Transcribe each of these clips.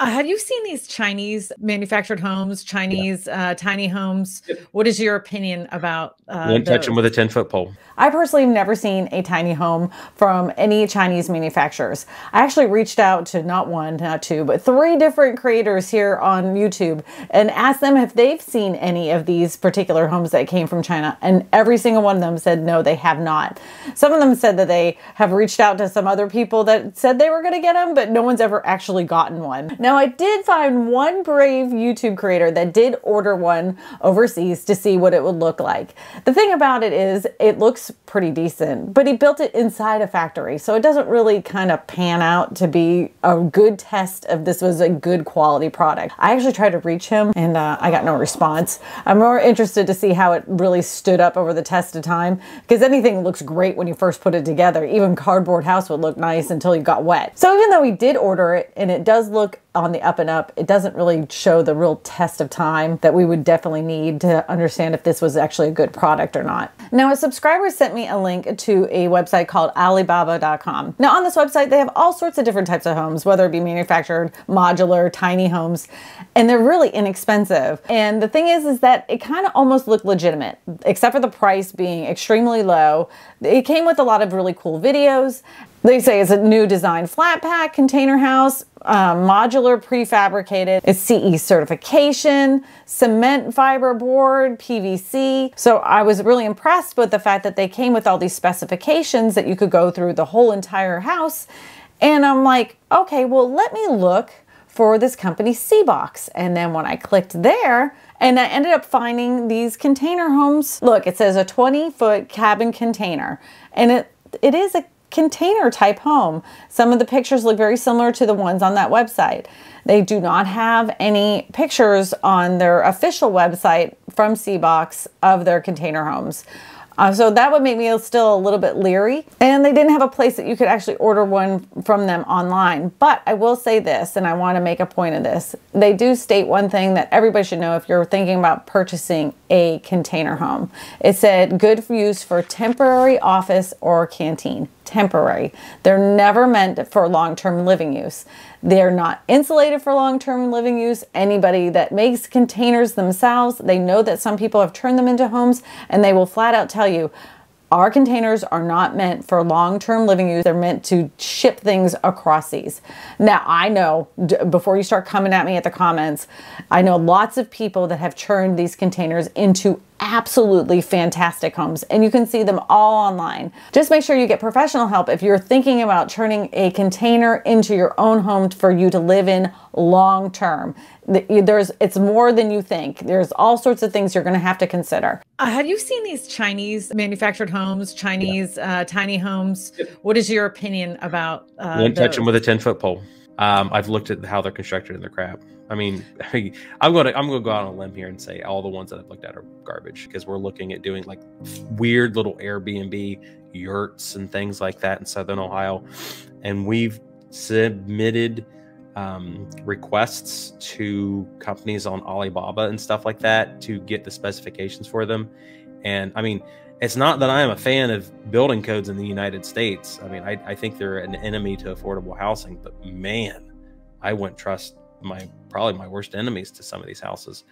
Uh, have you seen these Chinese manufactured homes, Chinese yeah. uh, tiny homes? What is your opinion about? Uh, Won't touch them with a ten foot pole. I personally have never seen a tiny home from any Chinese manufacturers. I actually reached out to not one, not two, but three different creators here on YouTube and asked them if they've seen any of these particular homes that came from China, and every single one of them said no, they have not. Some of them said that they have reached out to some other people that said they were going to get them, but no one's ever actually gotten one. No. Now, I did find one brave YouTube creator that did order one overseas to see what it would look like. The thing about it is, it looks pretty decent, but he built it inside a factory, so it doesn't really kind of pan out to be a good test of this was a good quality product. I actually tried to reach him and uh, I got no response. I'm more interested to see how it really stood up over the test of time because anything looks great when you first put it together. Even cardboard house would look nice until you got wet. So even though he did order it and it does look on the up and up, it doesn't really show the real test of time that we would definitely need to understand if this was actually a good product or not. Now, a subscriber sent me a link to a website called Alibaba.com. Now, on this website, they have all sorts of different types of homes, whether it be manufactured, modular, tiny homes, and they're really inexpensive. And the thing is, is that it kind of almost looked legitimate, except for the price being extremely low. It came with a lot of really cool videos, they say it's a new design flat pack container house, uh, modular prefabricated, it's CE certification, cement fiber board, PVC. So I was really impressed with the fact that they came with all these specifications that you could go through the whole entire house. And I'm like, okay, well, let me look for this company C-Box. And then when I clicked there, and I ended up finding these container homes. Look, it says a 20 foot cabin container and it, it is a container type home. Some of the pictures look very similar to the ones on that website. They do not have any pictures on their official website from Seabox of their container homes. Uh, so that would make me still a little bit leery. And they didn't have a place that you could actually order one from them online. But I will say this, and I want to make a point of this. They do state one thing that everybody should know if you're thinking about purchasing a container home. It said good use for temporary office or canteen temporary. They're never meant for long-term living use. They're not insulated for long-term living use. Anybody that makes containers themselves, they know that some people have turned them into homes and they will flat out tell you, our containers are not meant for long-term living use. They're meant to ship things across these. Now, I know before you start coming at me at the comments, I know lots of people that have turned these containers into absolutely fantastic homes and you can see them all online. Just make sure you get professional help if you're thinking about turning a container into your own home for you to live in long term. There's it's more than you think. There's all sorts of things you're going to have to consider. Uh, have you seen these Chinese manufactured homes, Chinese yeah. uh, tiny homes? What is your opinion about? Uh, Won't touch them with a ten foot pole. Um, I've looked at how they're constructed and they're crap. I mean, I am gonna I'm gonna go out on a limb here and say all the ones that I've looked at are garbage because we're looking at doing like weird little Airbnb yurts and things like that in Southern Ohio, and we've submitted um, requests to companies on Alibaba and stuff like that to get the specifications for them. And I mean, it's not that I am a fan of building codes in the United States. I mean, I, I think they're an enemy to affordable housing, but man, I wouldn't trust my probably my worst enemies to some of these houses.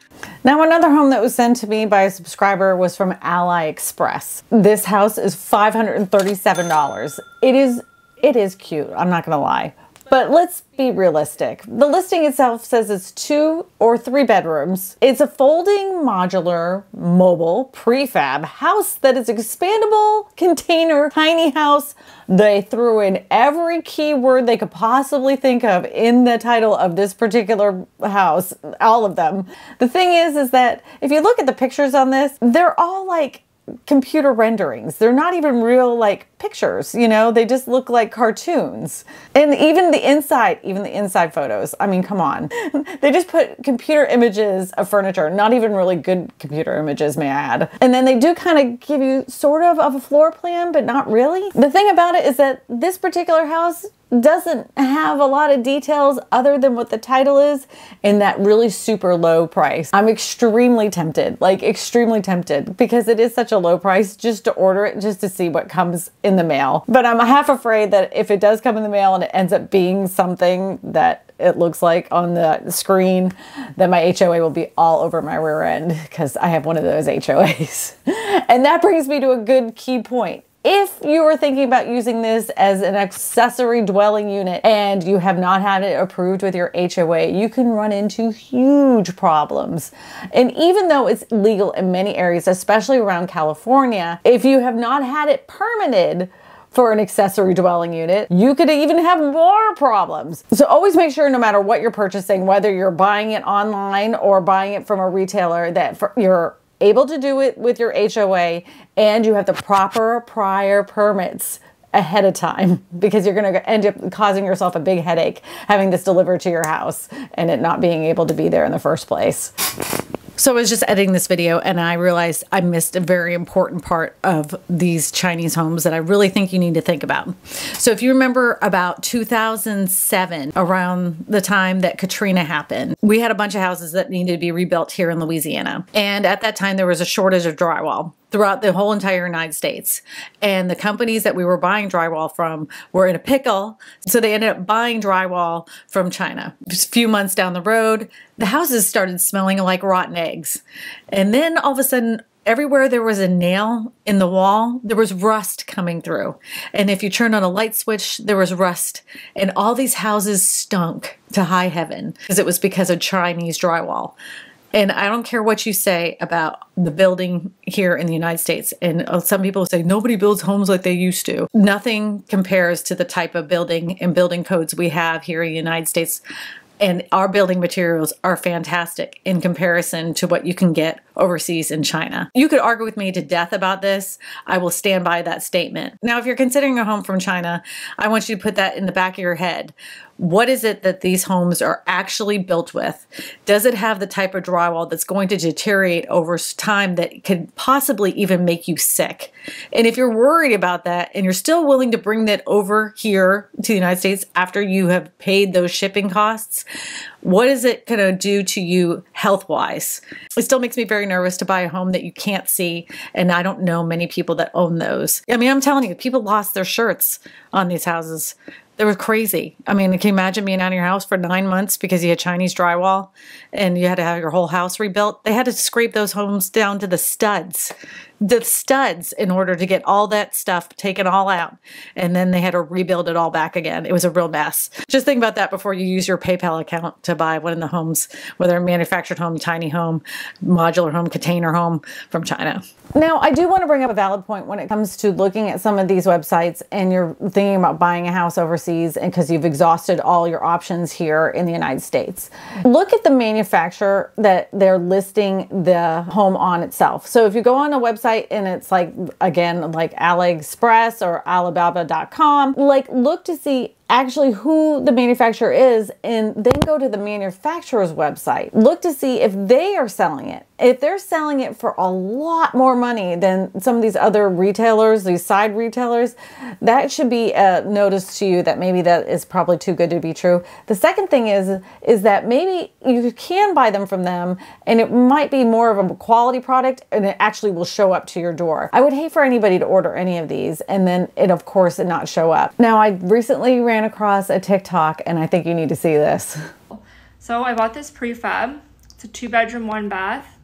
Now, another home that was sent to me by a subscriber was from Ally Express. This house is $537. It is it is cute. I'm not gonna lie, but let's be realistic. The listing itself says it's two or three bedrooms. It's a folding, modular, mobile, prefab house that is expandable, container, tiny house. They threw in every keyword they could possibly think of in the title of this particular house, all of them. The thing is, is that if you look at the pictures on this, they're all like computer renderings. They're not even real like pictures, you know? They just look like cartoons. And even the inside, even the inside photos. I mean, come on. they just put computer images of furniture, not even really good computer images, may I add. And then they do kind of give you sort of of a floor plan, but not really. The thing about it is that this particular house doesn't have a lot of details other than what the title is and that really super low price. I'm extremely tempted, like extremely tempted because it is such a low price just to order it just to see what comes in the mail. But I'm half afraid that if it does come in the mail and it ends up being something that it looks like on the screen, that my HOA will be all over my rear end because I have one of those HOAs. and that brings me to a good key point. If you were thinking about using this as an accessory dwelling unit and you have not had it approved with your HOA, you can run into huge problems. And even though it's legal in many areas, especially around California, if you have not had it permitted, for an accessory dwelling unit, you could even have more problems. So always make sure no matter what you're purchasing, whether you're buying it online or buying it from a retailer that your able to do it with your HOA and you have the proper prior permits ahead of time because you're going to end up causing yourself a big headache having this delivered to your house and it not being able to be there in the first place. So I was just editing this video and I realized I missed a very important part of these Chinese homes that I really think you need to think about. So if you remember about 2007, around the time that Katrina happened, we had a bunch of houses that needed to be rebuilt here in Louisiana. And at that time, there was a shortage of drywall throughout the whole entire United States. And the companies that we were buying drywall from were in a pickle. So they ended up buying drywall from China. Just a few months down the road, the houses started smelling like rotten eggs. And then all of a sudden, everywhere there was a nail in the wall, there was rust coming through. And if you turned on a light switch, there was rust. And all these houses stunk to high heaven because it was because of Chinese drywall and I don't care what you say about the building here in the United States. And uh, some people say nobody builds homes like they used to. Nothing compares to the type of building and building codes we have here in the United States. And our building materials are fantastic in comparison to what you can get overseas in China. You could argue with me to death about this. I will stand by that statement. Now, if you're considering a home from China, I want you to put that in the back of your head what is it that these homes are actually built with? Does it have the type of drywall that's going to deteriorate over time that could possibly even make you sick? And if you're worried about that and you're still willing to bring that over here to the United States after you have paid those shipping costs, what is it going to do to you health wise? It still makes me very nervous to buy a home that you can't see. And I don't know many people that own those. I mean, I'm telling you, people lost their shirts on these houses they were crazy. I mean, can you imagine being out of your house for nine months because you had Chinese drywall and you had to have your whole house rebuilt? They had to scrape those homes down to the studs the studs in order to get all that stuff taken all out. And then they had to rebuild it all back again. It was a real mess. Just think about that before you use your PayPal account to buy one of the homes, whether manufactured home, tiny home, modular home, container home from China. Now, I do want to bring up a valid point when it comes to looking at some of these websites and you're thinking about buying a house overseas and because you've exhausted all your options here in the United States. Look at the manufacturer that they're listing the home on itself. So if you go on a website website and it's like, again, like AliExpress or Alibaba.com. Like, look to see actually who the manufacturer is and then go to the manufacturer's website. Look to see if they are selling it. If they're selling it for a lot more money than some of these other retailers, these side retailers, that should be a notice to you that maybe that is probably too good to be true. The second thing is is that maybe you can buy them from them and it might be more of a quality product and it actually will show up to your door. I would hate for anybody to order any of these and then it of course it not show up. Now I recently ran ran across a TikTok and I think you need to see this. So I bought this prefab. It's a two bedroom, one bath.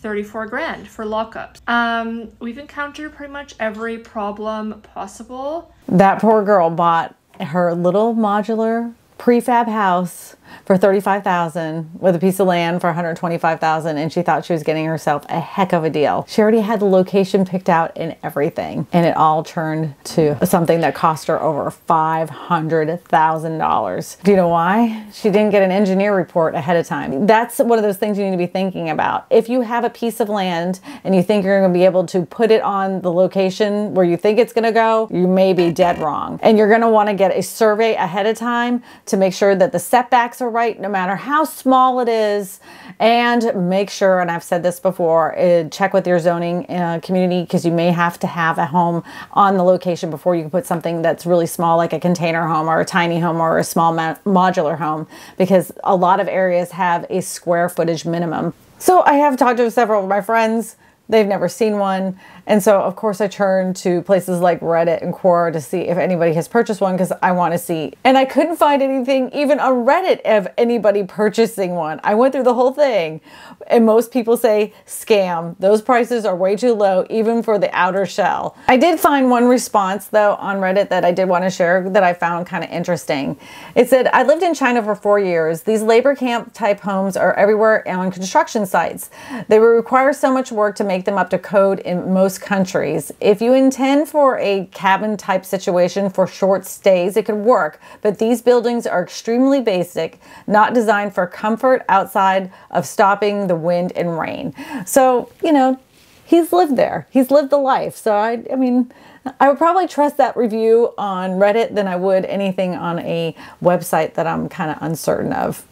34 grand for lockups. Um, we've encountered pretty much every problem possible. That poor girl bought her little modular prefab house for 35,000 with a piece of land for 125,000 and she thought she was getting herself a heck of a deal. She already had the location picked out and everything and it all turned to something that cost her over $500,000. Do you know why? She didn't get an engineer report ahead of time. That's one of those things you need to be thinking about. If you have a piece of land and you think you're going to be able to put it on the location where you think it's going to go, you may be dead wrong. And you're going to want to get a survey ahead of time to make sure that the setbacks are right, no matter how small it is. And make sure, and I've said this before, uh, check with your zoning uh, community because you may have to have a home on the location before you can put something that's really small, like a container home or a tiny home or a small modular home, because a lot of areas have a square footage minimum. So I have talked to several of my friends. They've never seen one. And so, of course, I turn to places like Reddit and Quora to see if anybody has purchased one because I want to see. And I couldn't find anything even on Reddit of anybody purchasing one. I went through the whole thing. And most people say, scam. Those prices are way too low, even for the outer shell. I did find one response, though, on Reddit that I did want to share that I found kind of interesting. It said, I lived in China for four years. These labor camp type homes are everywhere on construction sites. They require so much work to make them up to code in most countries. If you intend for a cabin type situation for short stays, it could work, but these buildings are extremely basic, not designed for comfort outside of stopping the wind and rain. So, you know, he's lived there. He's lived the life. So I, I mean, I would probably trust that review on Reddit than I would anything on a website that I'm kind of uncertain of.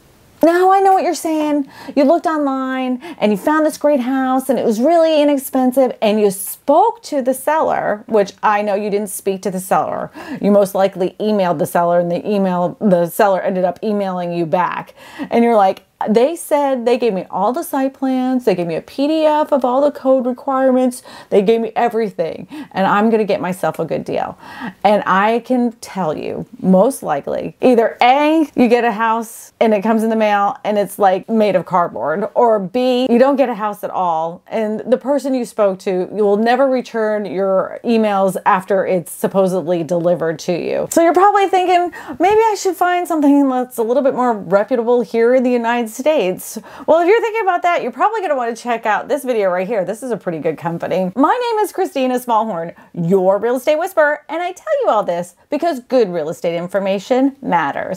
Now I know what you're saying. You looked online and you found this great house and it was really inexpensive and you spoke to the seller, which I know you didn't speak to the seller. You most likely emailed the seller and the email the seller ended up emailing you back. And you're like, they said they gave me all the site plans, they gave me a PDF of all the code requirements, they gave me everything, and I'm gonna get myself a good deal. And I can tell you, most likely, either A, you get a house and it comes in the mail and it's like made of cardboard, or B, you don't get a house at all, and the person you spoke to you will never return your emails after it's supposedly delivered to you. So you're probably thinking, maybe I should find something that's a little bit more reputable here in the United States States. Well, if you're thinking about that, you're probably going to want to check out this video right here. This is a pretty good company. My name is Christina Smallhorn, your real estate whisperer, and I tell you all this because good real estate information matters.